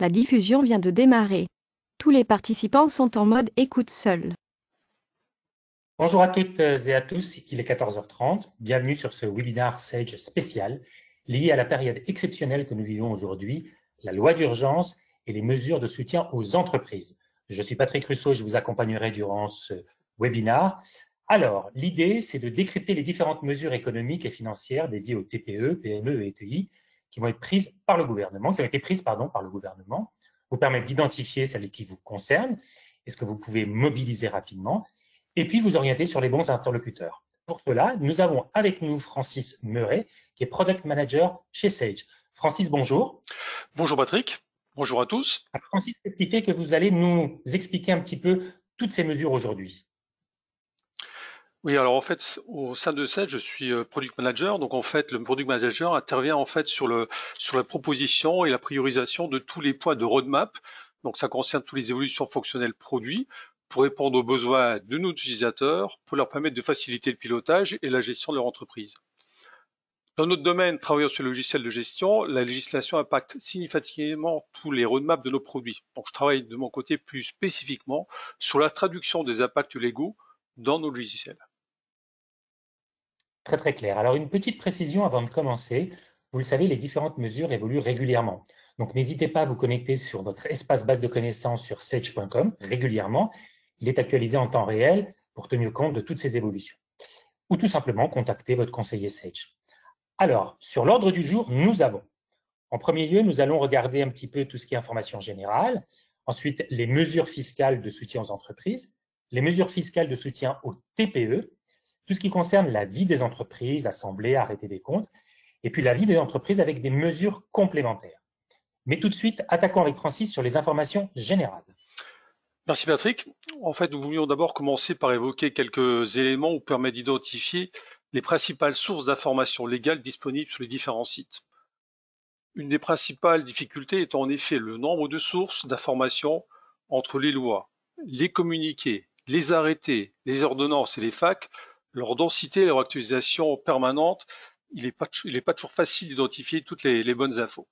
La diffusion vient de démarrer. Tous les participants sont en mode écoute seul. Bonjour à toutes euh, et à tous, il est 14h30. Bienvenue sur ce webinar Sage spécial lié à la période exceptionnelle que nous vivons aujourd'hui, la loi d'urgence et les mesures de soutien aux entreprises. Je suis Patrick Rousseau, je vous accompagnerai durant ce webinar. Alors, l'idée, c'est de décrypter les différentes mesures économiques et financières dédiées aux TPE, PME et ETI qui vont être prises par le gouvernement, qui ont été prises pardon, par le gouvernement, vous permettent d'identifier celles qui vous concernent est ce que vous pouvez mobiliser rapidement, et puis vous orienter sur les bons interlocuteurs. Pour cela, nous avons avec nous Francis Meuret, qui est Product Manager chez Sage. Francis, bonjour. Bonjour Patrick, bonjour à tous. Francis, qu'est-ce qui fait que vous allez nous expliquer un petit peu toutes ces mesures aujourd'hui oui, alors en fait, au sein de CED, je suis euh, product manager. Donc en fait, le product manager intervient en fait sur le sur la proposition et la priorisation de tous les points de roadmap. Donc ça concerne toutes les évolutions fonctionnelles produits pour répondre aux besoins de nos utilisateurs, pour leur permettre de faciliter le pilotage et la gestion de leur entreprise. Dans notre domaine, travaillant sur le logiciel de gestion, la législation impacte significativement tous les roadmaps de nos produits. Donc je travaille de mon côté plus spécifiquement sur la traduction des impacts légaux dans nos logiciels. Très clair. Alors une petite précision avant de commencer. Vous le savez, les différentes mesures évoluent régulièrement. Donc n'hésitez pas à vous connecter sur votre espace base de connaissances sur sage.com régulièrement. Il est actualisé en temps réel pour tenir compte de toutes ces évolutions. Ou tout simplement contacter votre conseiller Sage. Alors, sur l'ordre du jour, nous avons. En premier lieu, nous allons regarder un petit peu tout ce qui est information générale. Ensuite, les mesures fiscales de soutien aux entreprises, les mesures fiscales de soutien aux TPE, tout ce qui concerne la vie des entreprises, assemblées, arrêter des comptes, et puis la vie des entreprises avec des mesures complémentaires. Mais tout de suite, attaquons avec Francis sur les informations générales. Merci Patrick. En fait, nous voulions d'abord commencer par évoquer quelques éléments ou permettent d'identifier les principales sources d'informations légales disponibles sur les différents sites. Une des principales difficultés est en effet le nombre de sources d'informations entre les lois, les communiqués, les arrêtés, les ordonnances et les facs leur densité, leur actualisation permanente, il n'est pas, toujours facile d'identifier toutes les, bonnes infos.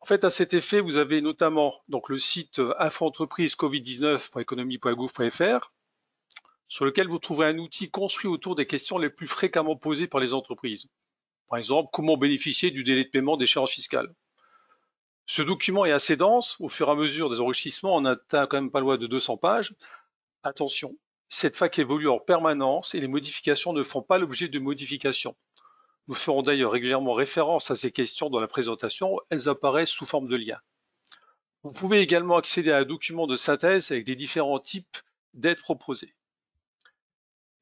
En fait, à cet effet, vous avez notamment donc, le site infoentreprise covid19.economie.gouv.fr sur lequel vous trouverez un outil construit autour des questions les plus fréquemment posées par les entreprises. Par exemple, comment bénéficier du délai de paiement d'échéance fiscale. Ce document est assez dense. Au fur et à mesure des enrichissements, on atteint quand même pas loin de 200 pages. Attention, cette fac évolue en permanence et les modifications ne font pas l'objet de modifications. Nous ferons d'ailleurs régulièrement référence à ces questions dans la présentation, elles apparaissent sous forme de lien. Vous pouvez également accéder à un document de synthèse avec les différents types d'aides proposées.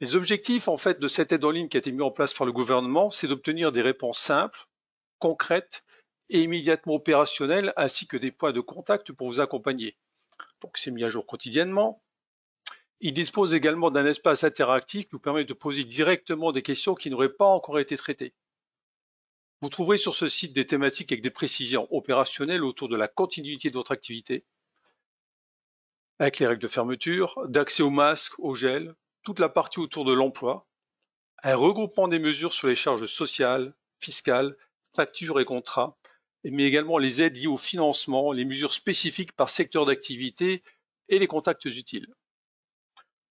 Les objectifs en fait de cette aide en ligne qui a été mise en place par le gouvernement, c'est d'obtenir des réponses simples, concrètes et immédiatement opérationnelles, ainsi que des points de contact pour vous accompagner. Donc c'est mis à jour quotidiennement, il dispose également d'un espace interactif qui vous permet de poser directement des questions qui n'auraient pas encore été traitées. Vous trouverez sur ce site des thématiques avec des précisions opérationnelles autour de la continuité de votre activité, avec les règles de fermeture, d'accès aux masques, au gel, toute la partie autour de l'emploi, un regroupement des mesures sur les charges sociales, fiscales, factures et contrats, mais également les aides liées au financement, les mesures spécifiques par secteur d'activité et les contacts utiles.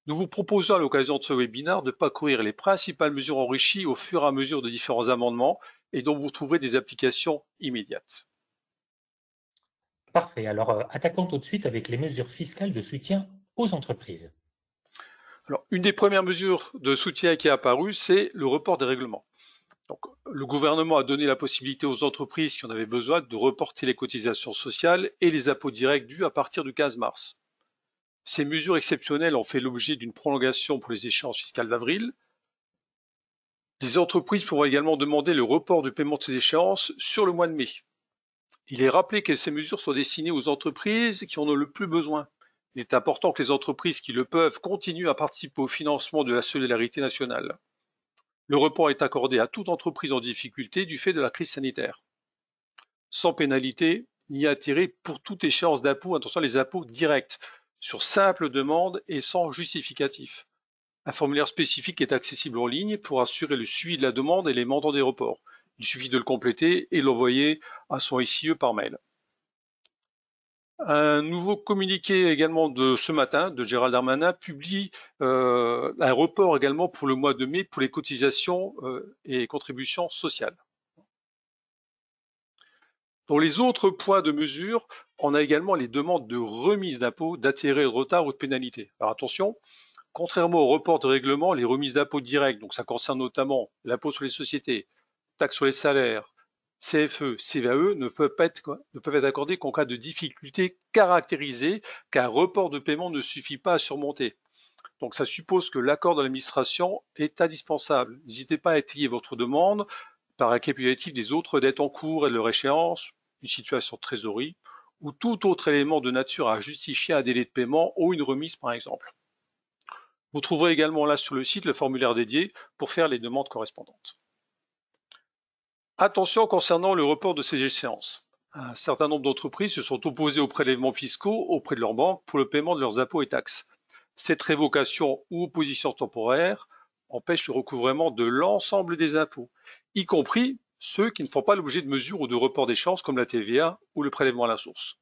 Nous vous proposons à l'occasion de ce webinaire de parcourir les principales mesures enrichies au fur et à mesure de différents amendements et dont vous trouverez des applications immédiates. Parfait. Alors, euh, attaquons tout de suite avec les mesures fiscales de soutien aux entreprises. Alors, une des premières mesures de soutien qui est apparue, c'est le report des règlements. le gouvernement a donné la possibilité aux entreprises qui en avaient besoin de reporter les cotisations sociales et les impôts directs dus à partir du 15 mars. Ces mesures exceptionnelles ont fait l'objet d'une prolongation pour les échéances fiscales d'avril. Les entreprises pourront également demander le report du paiement de ces échéances sur le mois de mai. Il est rappelé que ces mesures sont destinées aux entreprises qui en ont le plus besoin. Il est important que les entreprises qui le peuvent continuent à participer au financement de la solidarité nationale. Le report est accordé à toute entreprise en difficulté du fait de la crise sanitaire, sans pénalité ni intérêt pour toute échéance d'impôt, attention les impôts directs, sur simple demande et sans justificatif. Un formulaire spécifique est accessible en ligne pour assurer le suivi de la demande et les mandants des reports. Il suffit de le compléter et l'envoyer à son SIE par mail. Un nouveau communiqué également de ce matin de Gérald Darmanin publie euh, un report également pour le mois de mai pour les cotisations euh, et contributions sociales. Dans les autres points de mesure, on a également les demandes de remise d'impôt d'attirer de retard ou de pénalité. Alors attention, contrairement au report de règlement, les remises d'impôt directes, donc ça concerne notamment l'impôt sur les sociétés, taxes sur les salaires, CFE, CVAE ne peuvent être, accordées être qu'en cas de difficulté caractérisée qu'un report de paiement ne suffit pas à surmonter. Donc ça suppose que l'accord de l'administration est indispensable. N'hésitez pas à étayer votre demande par un des autres dettes en cours et de leur échéance, une situation de trésorerie ou tout autre élément de nature à justifier un délai de paiement ou une remise par exemple. Vous trouverez également là sur le site le formulaire dédié pour faire les demandes correspondantes. Attention concernant le report de ces échéances. Un certain nombre d'entreprises se sont opposées aux prélèvements fiscaux auprès de leur banque pour le paiement de leurs impôts et taxes. Cette révocation ou opposition temporaire empêche le recouvrement de l'ensemble des impôts, y compris ceux qui ne font pas l'objet de mesures ou de report chances comme la TVA ou le prélèvement à la source.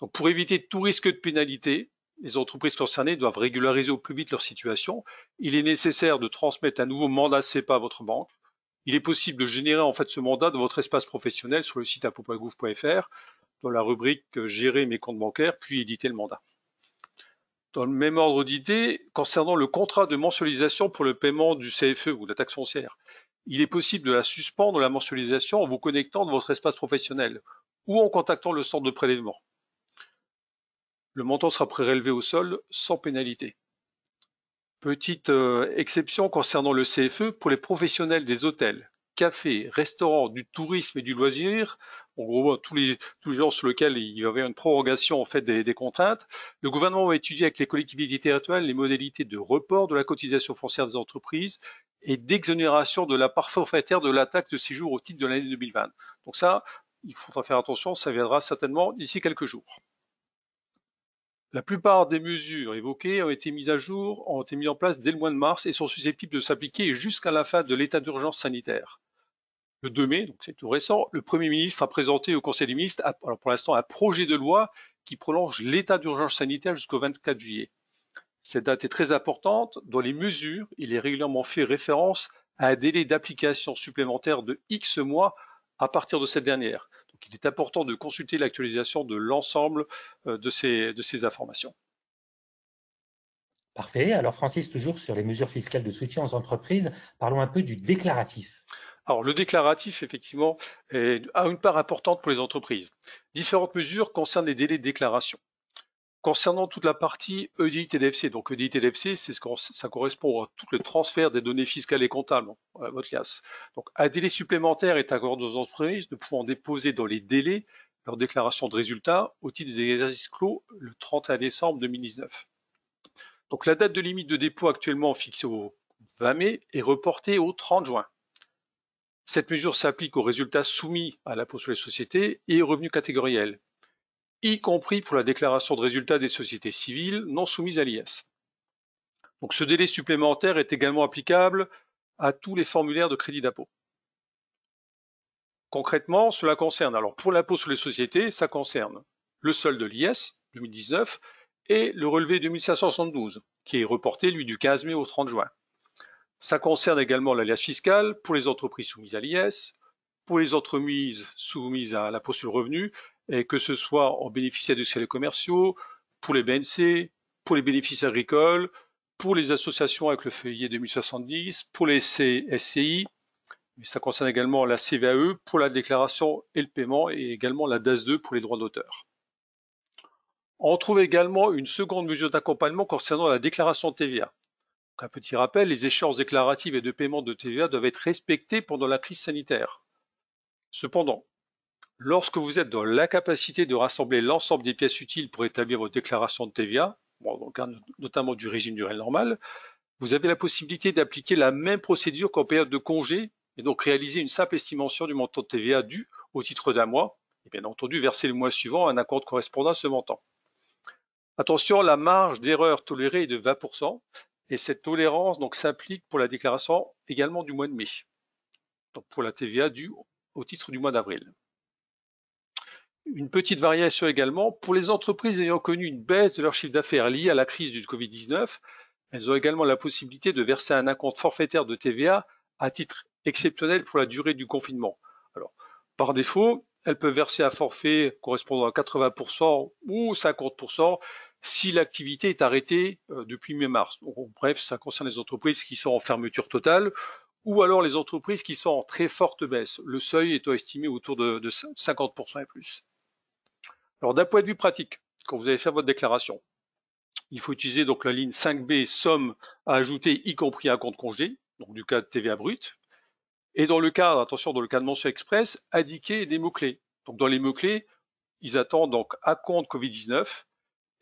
Donc pour éviter tout risque de pénalité, les entreprises concernées doivent régulariser au plus vite leur situation. Il est nécessaire de transmettre un nouveau mandat CEPA à votre banque. Il est possible de générer en fait ce mandat dans votre espace professionnel sur le site apo.gouv.fr dans la rubrique Gérer mes comptes bancaires, puis éditer le mandat. Dans le même ordre d'idée, concernant le contrat de mensualisation pour le paiement du CFE ou de la taxe foncière, il est possible de la suspendre la mensualisation en vous connectant de votre espace professionnel ou en contactant le centre de prélèvement. Le montant sera prélevé au sol sans pénalité. Petite euh, exception concernant le CFE pour les professionnels des hôtels, cafés, restaurants, du tourisme et du loisir, en gros tous les tous sur lesquels il va y avoir une prorogation en fait des, des, contraintes. Le gouvernement va étudier avec les collectivités territoriales les modalités de report de la cotisation foncière des entreprises et d'exonération de la part forfaitaire de la taxe de séjour au titre de l'année 2020. Donc ça, il faudra faire attention, ça viendra certainement d'ici quelques jours. La plupart des mesures évoquées ont été mises à jour, ont été mises en place dès le mois de mars et sont susceptibles de s'appliquer jusqu'à la fin de l'état d'urgence sanitaire. Le 2 mai, donc c'est tout récent, le Premier ministre a présenté au Conseil des ministres, alors pour l'instant, un projet de loi qui prolonge l'état d'urgence sanitaire jusqu'au 24 juillet. Cette date est très importante. Dans les mesures, il est régulièrement fait référence à un délai d'application supplémentaire de X mois à partir de cette dernière il est important de consulter l'actualisation de l'ensemble euh, de ces, informations. Parfait. Alors Francis, toujours sur les mesures fiscales de soutien aux entreprises, parlons un peu du déclaratif. Alors le déclaratif, effectivement, a une part importante pour les entreprises. Différentes mesures concernent les délais de déclaration. Concernant toute la partie e et DFC, donc e et DFC, c'est ça correspond à tout le transfert des données fiscales et comptables hein, à classe. Donc un délai supplémentaire est accordé aux entreprises de pouvoir déposer dans les délais leur déclaration de résultats au titre des exercices clos le 31 décembre 2019. Donc la date de limite de dépôt actuellement fixée au 20 mai est reportée au 30 juin. Cette mesure s'applique aux résultats soumis à l'impôt sur les sociétés et aux revenus catégoriels, y compris pour la déclaration de résultats des sociétés civiles non soumises à l'IS. Donc ce délai supplémentaire est également applicable à tous les formulaires de crédit d'impôt. Concrètement, cela concerne, alors pour l'impôt sur les sociétés, ça concerne le solde de l'IS 2019 et le relevé 2572, qui est reporté, lui, du 15 mai au 30 juin. Ça concerne également l'alias fiscal pour les entreprises soumises à l'IS, pour les entreprises soumises à l'impôt sur le revenu et que ce soit en bénéficiaire de et commerciaux, pour les BNC, pour les bénéfices agricoles, pour les associations avec le feuillet e 2070, pour les SCI, mais ça concerne également la CVAE pour la déclaration et le paiement et également la DAS2 pour les droits d'auteur. On trouve également une seconde mesure d'accompagnement concernant la déclaration TVA. un petit rappel, les échéances déclaratives et de paiement de TVA doivent être respectées pendant la crise sanitaire. Cependant, Lorsque vous êtes dans l'incapacité de rassembler l'ensemble des pièces utiles pour établir votre déclaration de TVA, hein, notamment du régime du réel normal, vous avez la possibilité d'appliquer la même procédure qu'en période de congé et donc réaliser une simple estimation du montant de TVA dû au titre d'un mois et bien entendu verser le mois suivant un accord correspondant à ce montant. Attention, la marge d'erreur tolérée est de 20% et cette tolérance donc s'applique pour la déclaration également du mois de mai, donc pour la TVA due au titre du mois d'avril. Une petite variation également pour les entreprises ayant connu une baisse de leur chiffre d'affaires liée à la crise du Covid-19. Elles ont également la possibilité de verser un acompte forfaitaire de TVA à titre exceptionnel pour la durée du confinement. Alors, par défaut, elles peuvent verser un forfait correspondant à 80% ou 50% si l'activité est arrêtée euh, depuis mai mars bref, ça concerne les entreprises qui sont en fermeture totale ou alors les entreprises qui sont en très forte baisse. Le seuil est estimé autour de 50% et plus. Alors d'un point de vue pratique, quand vous allez faire votre déclaration, il faut utiliser donc la ligne 5B somme à ajouter y compris un compte congé, donc du cas de TVA brut. Et dans le cas, attention, dans le cas de mention express, indiquer des mots-clés. Donc dans les mots-clés, ils attendent donc à compte Covid-19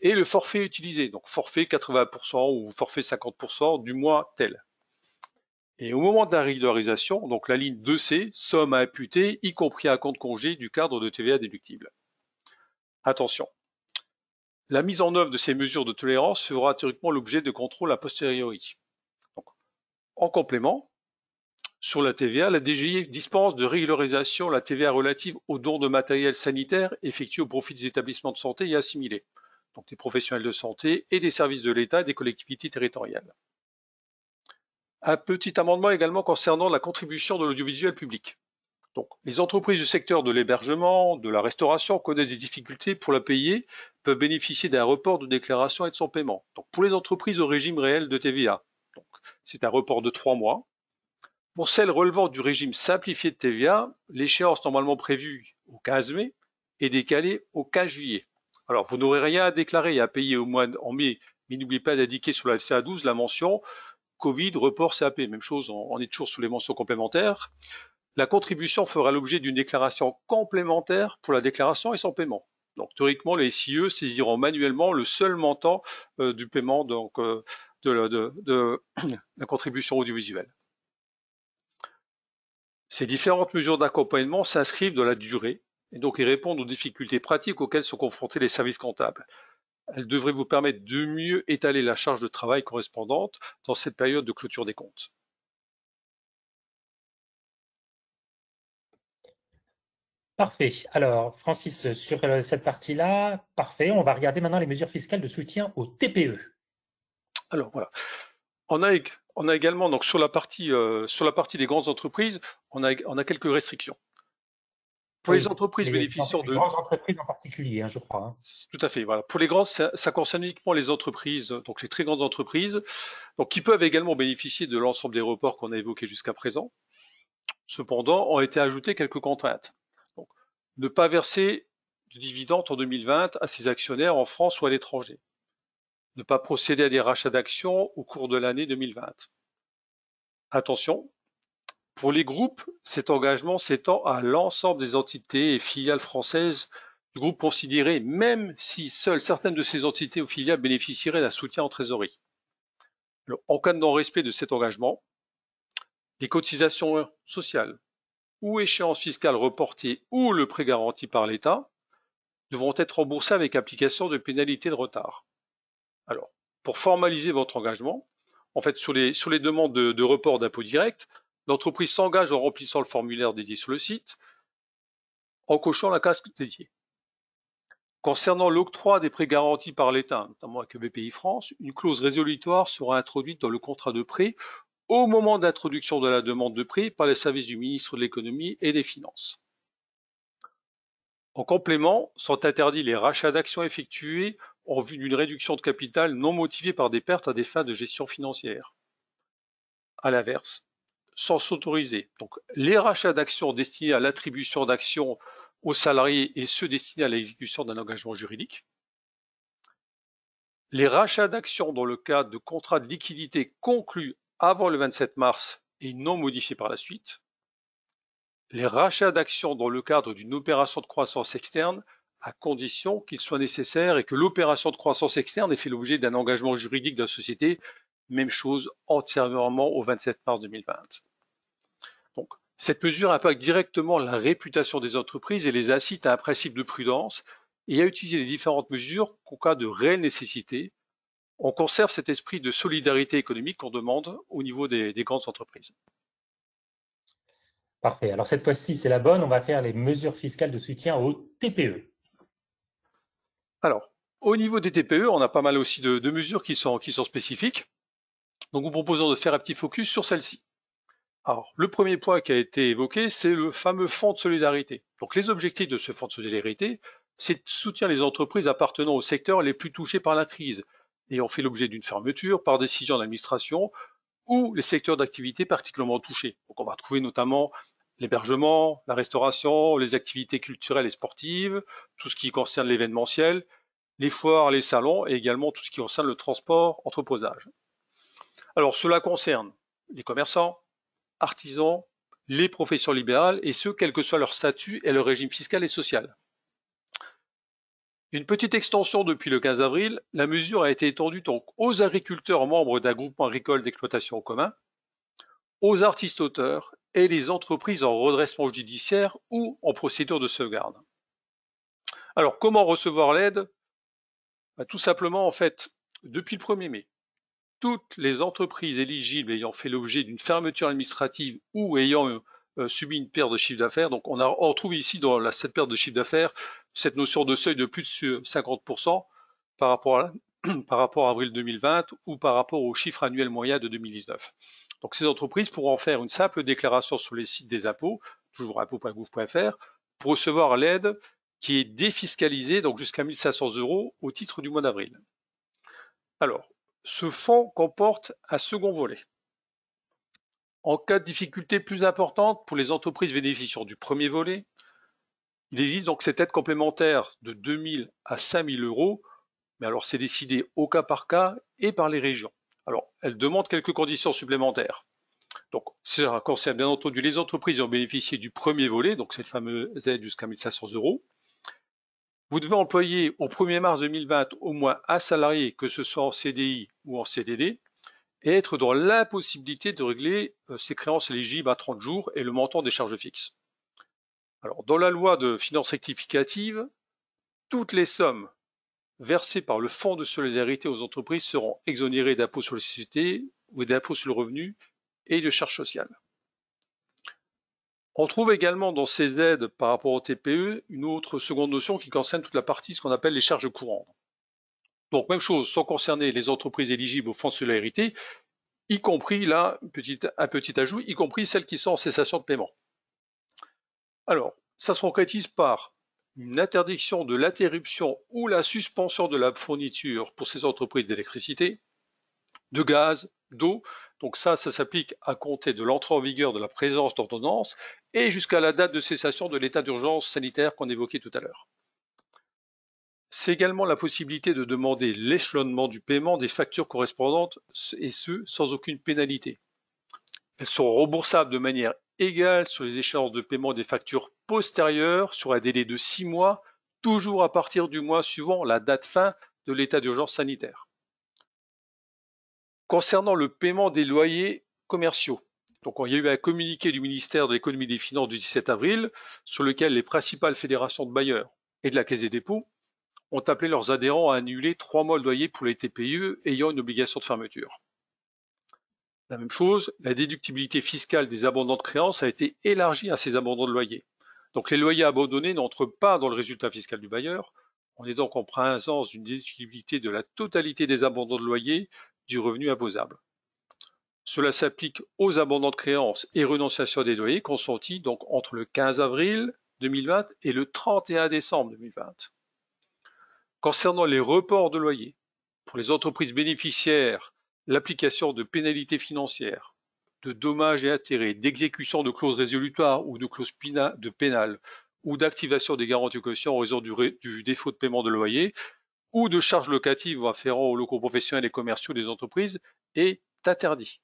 et le forfait utilisé, donc forfait 80% ou forfait 50% du mois tel. Et au moment de la régularisation, donc la ligne 2C, somme à imputer, y compris à compte congé du cadre de TVA déductible. Attention. La mise en œuvre de ces mesures de tolérance fera théoriquement l'objet de contrôles a posteriori. en complément, sur la TVA, la DGI dispense de régularisation la TVA relative aux dons de matériel sanitaire effectués au profit des établissements de santé et assimilés, donc des professionnels de santé et des services de l'État et des collectivités territoriales. Un petit amendement également concernant la contribution de l'audiovisuel public. Donc, les entreprises du secteur de l'hébergement, de la restauration connaissent des difficultés pour la payer, peuvent bénéficier d'un report de déclaration et de son paiement. Donc, pour les entreprises au régime réel de TVA, c'est un report de trois mois. Pour celles relevant du régime simplifié de TVA, l'échéance normalement prévue au 15 mai est décalée au 15 juillet. Alors, vous n'aurez rien à déclarer et à payer au mois en mai, mais n'oubliez pas d'indiquer sur la CA12 la mention Covid, report, CAP. Même chose, on est toujours sous les mentions complémentaires. La contribution fera l'objet d'une déclaration complémentaire pour la déclaration et son paiement. Donc théoriquement, les SIE saisiront manuellement le seul montant euh, du paiement euh, de, la, de, la contribution audiovisuelle. Ces différentes mesures d'accompagnement s'inscrivent dans la durée et donc ils répondent aux difficultés pratiques auxquelles sont confrontés les services comptables. Elles devraient vous permettre de mieux étaler la charge de travail correspondante dans cette période de clôture des comptes. Parfait. Alors, Francis, sur euh, cette partie-là, parfait. On va regarder maintenant les mesures fiscales de soutien aux TPE. Alors voilà. On a, également, donc sur la partie euh, sur la partie des grandes entreprises, on a, quelques restrictions. Pour les entreprises bénéficiant de. grandes entreprises en particulier, hein, je crois. Hein. Tout à fait. Voilà. Pour les grandes, ça, concerne uniquement les entreprises, donc les très grandes entreprises, donc qui peuvent également bénéficier de l'ensemble des reports qu'on a évoqués jusqu'à présent. Cependant, ont été ajoutées quelques contraintes ne pas verser de dividendes en 2020 à ses actionnaires en France ou à l'étranger, ne pas procéder à des rachats d'actions au cours de l'année 2020. Attention, pour les groupes, cet engagement s'étend à l'ensemble des entités et filiales françaises du groupe considéré, même si seules certaines de ces entités ou filiales bénéficieraient d'un soutien en trésorerie. en cas de non-respect de cet engagement, les cotisations sociales, ou échéance fiscale reportée ou le prêt garanti par l'État devront être remboursés avec application de pénalités de retard. Alors, pour formaliser votre engagement, en fait, sur les, sur les demandes de, report d'impôt direct, l'entreprise s'engage en remplissant le formulaire dédié sur le site, en cochant la case dédiée. Concernant l'octroi des prêts garantis par l'État, notamment avec BPI France, une clause résolutoire sera introduite dans le contrat de prêt au moment d'introduction de la demande de prix par les services du ministre de l'économie et des finances. En complément, sont interdits les rachats d'actions effectués en vue d'une réduction de capital non motivée par des pertes à des fins de gestion financière. À l'inverse, sont autorisés donc les rachats d'actions destinés à l'attribution d'actions aux salariés et ceux destinés à l'exécution d'un engagement juridique, les rachats d'actions dans le cadre de contrats de liquidité conclus avant le 27 mars et non modifié par la suite. Les rachats d'actions dans le cadre d'une opération de croissance externe à condition qu'il soit nécessaire et que l'opération de croissance externe ait fait l'objet d'un engagement juridique de la société, même chose antérieurement au 27 mars 2020. Donc, cette mesure impacte directement la réputation des entreprises et les incite à un principe de prudence et à utiliser les différentes mesures qu'au cas de réelle nécessité, on conserve cet esprit de solidarité économique qu'on demande au niveau des, grandes entreprises. Parfait. Alors cette fois-ci, c'est la bonne. On va faire les mesures fiscales de soutien aux TPE. Alors, au niveau des TPE, on a pas mal aussi de, mesures qui sont, spécifiques. Donc, nous proposons de faire un petit focus sur celle-ci. Alors, le premier point qui a été évoqué, c'est le fameux fonds de solidarité. Donc, les objectifs de ce fonds de solidarité, c'est de soutenir les entreprises appartenant aux secteurs les plus touchés par la crise, ont fait l'objet d'une fermeture par décision d'administration ou les secteurs d'activité particulièrement touchés. on va retrouver notamment l'hébergement, la restauration, les activités culturelles et sportives, tout ce qui concerne l'événementiel, les foires, les salons et également tout ce qui concerne le transport, entreposage. Alors cela concerne les commerçants, artisans, les professions libérales et ceux, quel que soit leur statut et leur régime fiscal et social. Une petite extension depuis le 15 avril, la mesure a été étendue donc aux agriculteurs membres d'un groupement agricole d'exploitation commun, aux artistes-auteurs et les entreprises en redressement judiciaire ou en procédure de sauvegarde. Alors, comment recevoir l'aide bah, Tout simplement, en fait, depuis le 1er mai, toutes les entreprises éligibles ayant fait l'objet d'une fermeture administrative ou ayant euh, subit une perte de chiffre d'affaires. Donc, on, a, on retrouve ici dans la, cette perte de chiffre d'affaires cette notion de seuil de plus de 50% par rapport à, par rapport à avril 2020 ou par rapport au chiffre annuel moyen de 2019. Donc ces entreprises pourront faire une simple déclaration sur les sites des impôts, toujours impôts.gouv.fr, pour recevoir l'aide qui est défiscalisée, donc jusqu'à 1500 euros au titre du mois d'avril. Alors, ce fonds comporte un second volet en cas de difficulté plus importante pour les entreprises bénéficiant du premier volet, il existe donc cette aide complémentaire de 2000 à 5000 euros, mais alors c'est décidé au cas par cas et par les régions. Alors, elle demande quelques conditions supplémentaires. Donc, un concerne bien entendu les entreprises ont bénéficié du premier volet, donc cette fameuse aide jusqu'à 1500 euros. Vous devez employer au 1er mars 2020 au moins un salarié, que ce soit en CDI ou en CDD et être dans l'impossibilité de régler euh, ses créances éligibles à 30 jours et le montant des charges fixes. Alors, dans la loi de finances rectificatives, toutes les sommes versées par le Fonds de solidarité aux entreprises seront exonérées d'impôts sur les sociétés ou d'impôts sur le revenu et de charges sociales. On trouve également dans ces aides par rapport au TPE une autre seconde notion qui concerne toute la partie ce qu'on appelle les charges courantes. Donc même chose, sans concerner les entreprises éligibles au fonds de solidarité, y compris là, un petit ajout, y compris celles qui sont en cessation de paiement. Alors, ça se concrétise par une interdiction de l'interruption ou la suspension de la fourniture pour ces entreprises d'électricité, de gaz, d'eau. Donc ça, ça s'applique à compter de l'entrée en vigueur de la présence d'ordonnance et jusqu'à la date de cessation de l'état d'urgence sanitaire qu'on évoquait tout à l'heure. C'est également la possibilité de demander l'échelonnement du paiement des factures correspondantes et ce, sans aucune pénalité. Elles sont remboursables de manière égale sur les échéances de paiement des factures postérieures sur un délai de 6 mois, toujours à partir du mois suivant la date fin de l'état d'urgence sanitaire. Concernant le paiement des loyers commerciaux, donc, il y a eu un communiqué du ministère de l'économie et des finances du 17 avril sur lequel les principales fédérations de bailleurs et de la Caisse des dépôts ont appelé leurs adhérents à annuler trois mois de loyer pour les TPE ayant une obligation de fermeture. La même chose, la déductibilité fiscale des abondants de créances a été élargie à ces abondants de loyers. Donc les loyers abandonnés n'entrent pas dans le résultat fiscal du bailleur. On est donc en présence d'une déductibilité de la totalité des abondants de loyers du revenu imposable. Cela s'applique aux abondants de créances et renonciations des loyers consentis donc entre le 15 avril 2020 et le 31 décembre 2020. Concernant les reports de loyers, pour les entreprises bénéficiaires, l'application de pénalités financières, de dommages et intérêts, d'exécution de clauses résolutoires ou de clauses de pénales ou d'activation des garanties caution en raison du, défaut de paiement de loyer ou de charges locatives afférentes aux locaux professionnels et commerciaux des entreprises est interdit.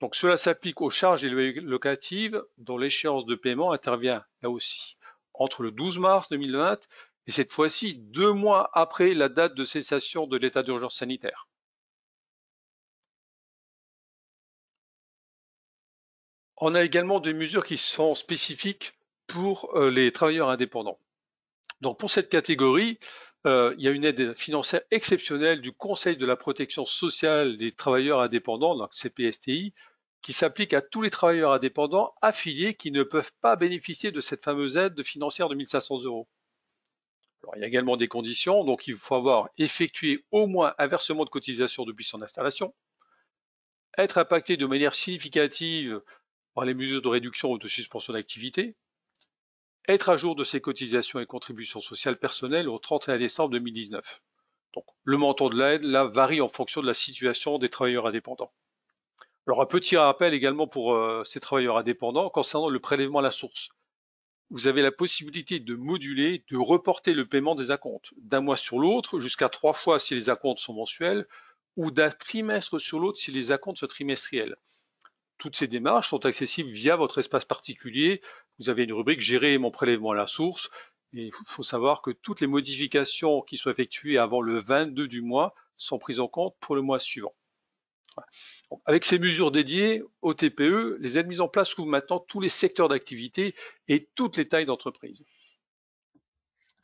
Donc cela s'applique aux charges et locatives dont l'échéance de paiement intervient là aussi entre le 12 mars 2020 et cette fois-ci deux mois après la date de cessation de l'état d'urgence sanitaire. On a également des mesures qui sont spécifiques pour euh, les travailleurs indépendants. Donc pour cette catégorie, euh, il y a une aide financière exceptionnelle du Conseil de la protection sociale des travailleurs indépendants, donc CPSTI, qui s'applique à tous les travailleurs indépendants affiliés qui ne peuvent pas bénéficier de cette fameuse aide financière de 500 euros il y a également des conditions, donc il faut avoir effectué au moins un versement de cotisation depuis son installation, être impacté de manière significative par les mesures de réduction ou de suspension d'activité, être à jour de ses cotisations et contributions sociales personnelles au 31 décembre 2019. Donc, le montant de l'aide, varie en fonction de la situation des travailleurs indépendants. Alors, un petit rappel également pour euh, ces travailleurs indépendants concernant le prélèvement à la source vous avez la possibilité de moduler, de reporter le paiement des acomptes d'un mois sur l'autre, jusqu'à trois fois si les acomptes sont mensuels, ou d'un trimestre sur l'autre si les acomptes sont trimestriels. Toutes ces démarches sont accessibles via votre espace particulier. Vous avez une rubrique Gérer mon prélèvement à la source. il faut savoir que toutes les modifications qui sont effectuées avant le 22 du mois sont prises en compte pour le mois suivant. Avec ces mesures dédiées au TPE, les aides mises en place couvrent maintenant tous les secteurs d'activité et toutes les tailles d'entreprise.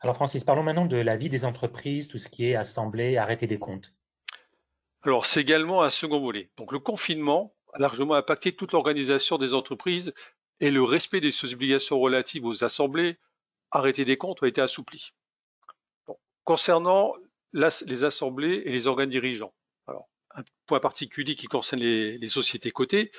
Alors Francis, parlons maintenant de la vie des entreprises, tout ce qui est assemblée, arrêter des comptes. Alors c'est également un second volet. Donc le confinement a largement impacté toute l'organisation des entreprises et le respect des obligations relatives aux assemblées, arrêté des comptes, a été assoupli. Concernant les assemblées et les organes dirigeants, un point particulier qui concerne les, sociétés cotées.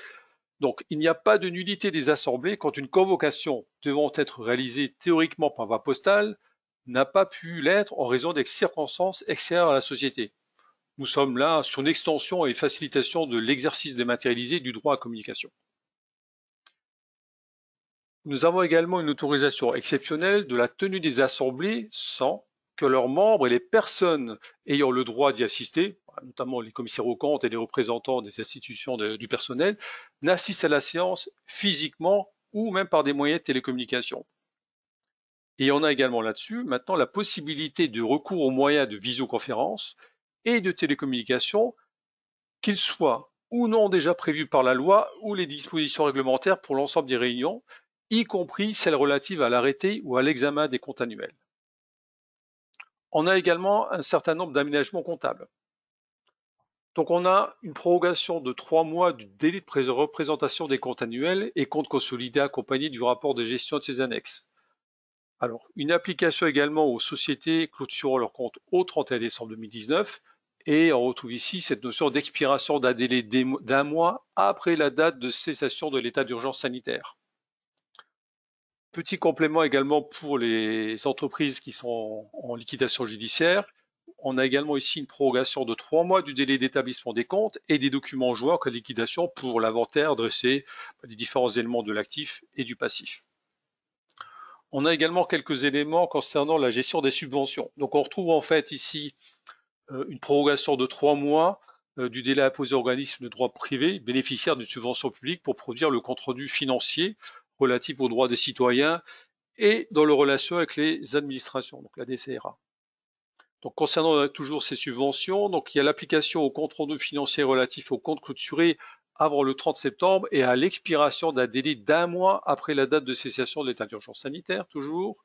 Donc, il n'y a pas de nullité des assemblées quand une convocation devant être réalisée théoriquement par voie postale n'a pas pu l'être en raison des circonstances extérieures à la société. Nous sommes là sur une extension et facilitation de l'exercice dématérialisé du droit à communication. Nous avons également une autorisation exceptionnelle de la tenue des assemblées sans que leurs membres et les personnes ayant le droit d'y assister, notamment les commissaires aux comptes et les représentants des institutions du personnel, n'assistent à la séance physiquement ou même par des moyens de télécommunication. Et on a également là-dessus maintenant la possibilité de recours aux moyens de visioconférence et de télécommunication, qu'ils soient ou non déjà prévus par la loi ou les dispositions réglementaires pour l'ensemble des réunions, y compris celles relatives à l'arrêté ou à l'examen des comptes annuels. On a également un certain nombre d'aménagements comptables. Donc on a une prorogation de trois mois du délai de représentation des comptes annuels et comptes consolidés accompagnés du rapport de gestion de ces annexes. Alors, une application également aux sociétés clôturant leurs comptes au 31 décembre 2019. Et on retrouve ici cette notion d'expiration d'un délai d'un mois après la date de cessation de l'état d'urgence sanitaire. Petit complément également pour les entreprises qui sont en liquidation judiciaire. On a également ici une prorogation de trois mois du délai d'établissement des comptes et des documents joueurs de liquidation pour l'inventaire dressé des différents éléments de l'actif et du passif. On a également quelques éléments concernant la gestion des subventions. Donc on retrouve en fait ici euh, une prorogation de trois mois euh, du délai imposé aux organismes de droit privé bénéficiaire d'une subvention publique pour produire le compte-rendu financier relatif aux droits des citoyens et dans leurs relations avec les administrations, donc la DCRA. Donc, concernant euh, toujours ces subventions, donc il y a l'application au compte rendu financier relatif aux comptes clôturés avant le 30 septembre et à l'expiration d'un délai d'un mois après la date de cessation de l'état d'urgence sanitaire, toujours.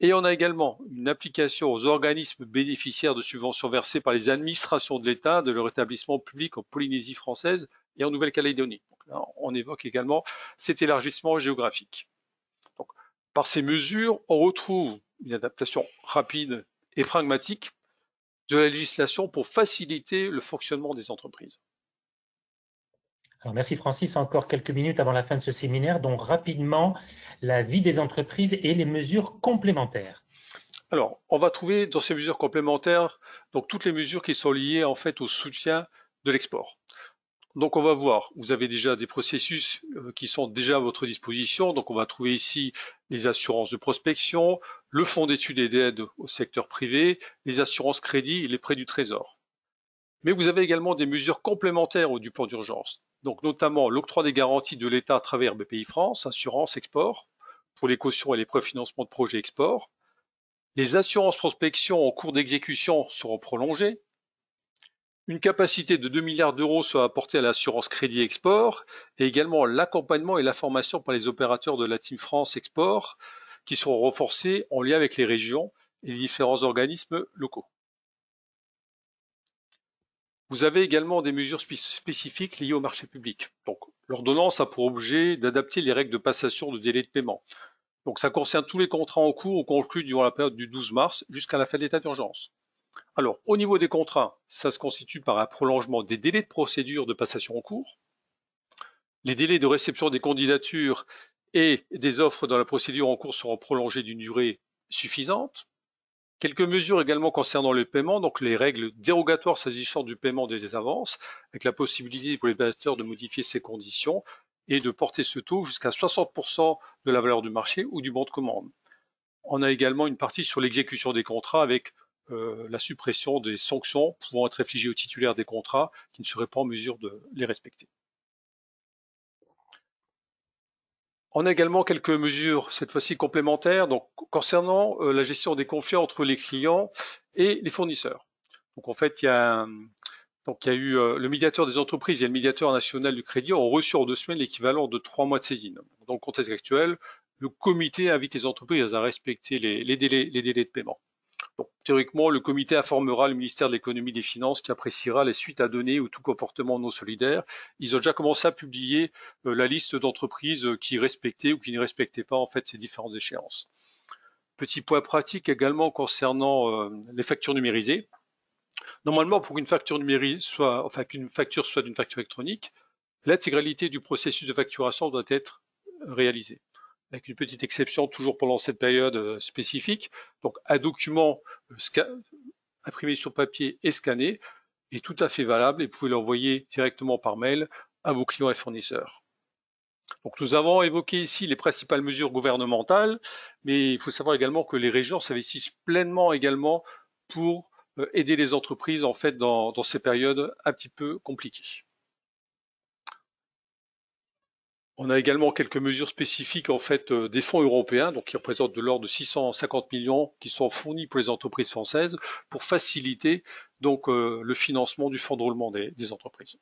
Et on a également une application aux organismes bénéficiaires de subventions versées par les administrations de l'État, de leur établissement public en Polynésie française, et en Nouvelle-Calédonie. On évoque également cet élargissement géographique. Donc, par ces mesures, on retrouve une adaptation rapide et pragmatique de la législation pour faciliter le fonctionnement des entreprises. Alors, merci Francis. Encore quelques minutes avant la fin de ce séminaire, dont rapidement la vie des entreprises et les mesures complémentaires. Alors, on va trouver dans ces mesures complémentaires donc toutes les mesures qui sont liées en fait au soutien de l'export. Donc on va voir, vous avez déjà des processus euh, qui sont déjà à votre disposition. Donc on va trouver ici les assurances de prospection, le fonds d'études et d'aide au secteur privé, les assurances crédit et les prêts du trésor. Mais vous avez également des mesures complémentaires du plan d'urgence, donc notamment l'octroi des garanties de l'État à travers BPI France, assurance export, pour les cautions et les préfinancements de projets export. Les assurances prospection en cours d'exécution seront prolongées une capacité de 2 milliards d'euros soit apportée à l'assurance crédit export et également l'accompagnement et la formation par les opérateurs de la Team France Export qui seront renforcés en lien avec les régions et les différents organismes locaux. Vous avez également des mesures spécifiques liées au marché public. Donc, l'ordonnance a pour objet d'adapter les règles de passation de délai de paiement. Donc, ça concerne tous les contrats en cours ou conclus durant la période du 12 mars jusqu'à la fin de l'état d'urgence. Alors, au niveau des contrats, ça se constitue par un prolongement des délais de procédure de passation en cours, les délais de réception des candidatures et des offres dans la procédure en cours seront prolongés d'une durée suffisante. Quelques mesures également concernant le paiement, donc les règles dérogatoires s'agissant du paiement des avances, avec la possibilité pour les bâtisseurs de modifier ces conditions et de porter ce taux jusqu'à 60% de la valeur du marché ou du bon de commande. On a également une partie sur l'exécution des contrats avec euh, la suppression des sanctions pouvant être infligées aux titulaires des contrats qui ne seraient pas en mesure de les respecter. On a également quelques mesures, cette fois-ci complémentaires, donc concernant euh, la gestion des conflits entre les clients et les fournisseurs. Donc en fait, il y a eu euh, le médiateur des entreprises et le médiateur national du crédit ont reçu en deux semaines l'équivalent de trois mois de saisine. Dans le contexte actuel, le comité invite les entreprises à respecter les, délais, les délais de paiement théoriquement, le comité informera le ministère de l'économie et des finances qui appréciera les suites à donner ou tout comportement non solidaire. Ils ont déjà commencé à publier euh, la liste d'entreprises euh, qui respectaient ou qui ne respectaient pas en fait ces différentes échéances. Petit point pratique également concernant euh, les factures numérisées. Normalement, pour qu'une facture soit, enfin qu'une facture soit d'une facture électronique, l'intégralité du processus de facturation doit être réalisée avec une petite exception toujours pendant cette période euh, spécifique. Donc un document euh, imprimé sur papier et scanné est tout à fait valable et vous pouvez l'envoyer directement par mail à vos clients et fournisseurs. Donc nous avons évoqué ici les principales mesures gouvernementales, mais il faut savoir également que les régions s'investissent pleinement également pour euh, aider les entreprises en fait dans, dans ces périodes un petit peu compliquées. On a également quelques mesures spécifiques en fait euh, des fonds européens, donc qui représentent de l'ordre de 650 millions, qui sont fournis pour les entreprises françaises pour faciliter donc euh, le financement du fonds de roulement des, entreprises.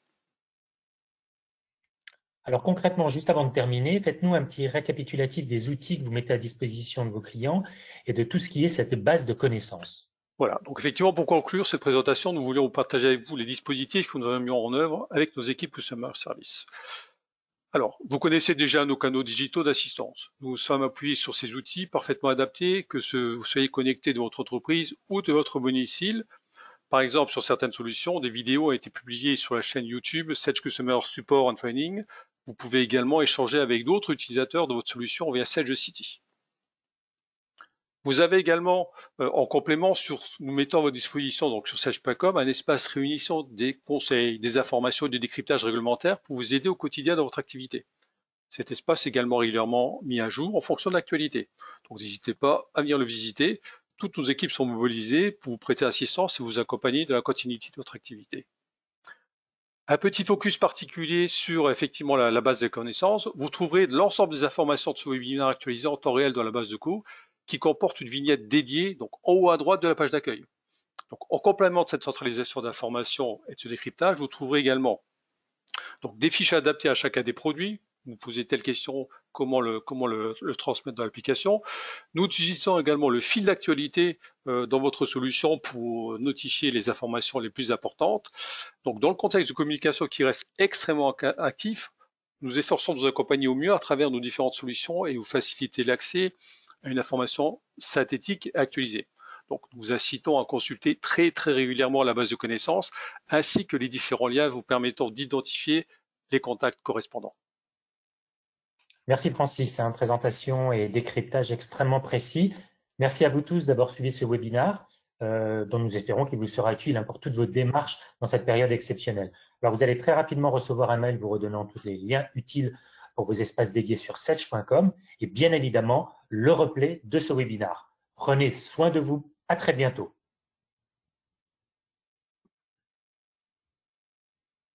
Alors concrètement, juste avant de terminer, faites-nous un petit récapitulatif des outils que vous mettez à disposition de vos clients et de tout ce qui est cette base de connaissances. Voilà, donc effectivement, pour conclure cette présentation, nous voulions partager avec vous les dispositifs que nous avons mis en œuvre avec nos équipes Customer Service. Alors, vous connaissez déjà nos canaux digitaux d'assistance. Nous sommes appuyés sur ces outils parfaitement adaptés, que vous soyez connecté de votre entreprise ou de votre domicile. Par exemple, sur certaines solutions, des vidéos ont été publiées sur la chaîne YouTube Sage Customer Support and Training. Vous pouvez également échanger avec d'autres utilisateurs de votre solution via Sage City. Vous avez également, euh, en complément, sur, nous mettons à votre disposition, donc sur sage.com, un espace réunissant des conseils, des informations et du décryptage réglementaire pour vous aider au quotidien dans votre activité. Cet espace est également régulièrement mis à jour en fonction de l'actualité. Donc n'hésitez pas à venir le visiter. Toutes nos équipes sont mobilisées pour vous prêter assistance et vous accompagner dans la continuité de votre activité. Un petit focus particulier sur effectivement la, la base de connaissances. Vous trouverez l'ensemble des informations de ce webinaire actualisé en temps réel dans la base de cours qui comporte une vignette dédiée, donc en haut à droite de la page d'accueil. Donc, en complément de cette centralisation d'informations et de ce décryptage, vous trouverez également donc, des fiches adaptées à chacun des produits. Vous posez telle question, comment le, comment le, transmettre dans l'application. Nous utilisons également le fil d'actualité euh, dans votre solution pour notifier les informations les plus importantes. Donc, dans le contexte de communication qui reste extrêmement actif, nous efforçons de vous accompagner au mieux à travers nos différentes solutions et vous faciliter l'accès une information synthétique actualisée. Donc, nous vous incitons à consulter très, très régulièrement la base de connaissances, ainsi que les différents liens vous permettant d'identifier les contacts correspondants. Merci Francis, une présentation et décryptage extrêmement précis. Merci à vous tous d'avoir suivi ce webinaire, euh, dont nous espérons qu'il vous sera utile hein, pour toutes vos démarches dans cette période exceptionnelle. Alors, vous allez très rapidement recevoir un mail vous redonnant tous les liens utiles pour vos espaces dédiés sur setch.com et bien évidemment le replay de ce webinaire. Prenez soin de vous. À très bientôt.